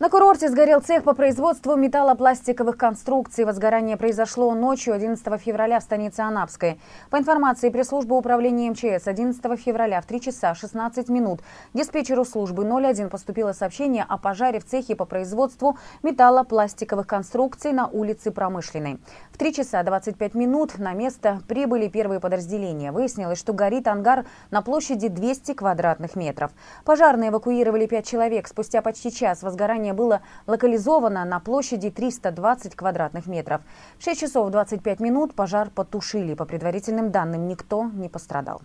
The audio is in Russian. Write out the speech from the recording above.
На курорте сгорел цех по производству металлопластиковых конструкций. Возгорание произошло ночью 11 февраля в станице Анапской. По информации пресс-службы управления МЧС 11 февраля в 3 часа 16 минут диспетчеру службы 01 поступило сообщение о пожаре в цехе по производству металлопластиковых конструкций на улице Промышленной. В 3 часа 25 минут на место прибыли первые подразделения. Выяснилось, что горит ангар на площади 200 квадратных метров. Пожарные эвакуировали 5 человек. Спустя почти час возгорание здание было локализовано на площади 320 квадратных метров. В 6 часов 25 минут пожар потушили. По предварительным данным, никто не пострадал.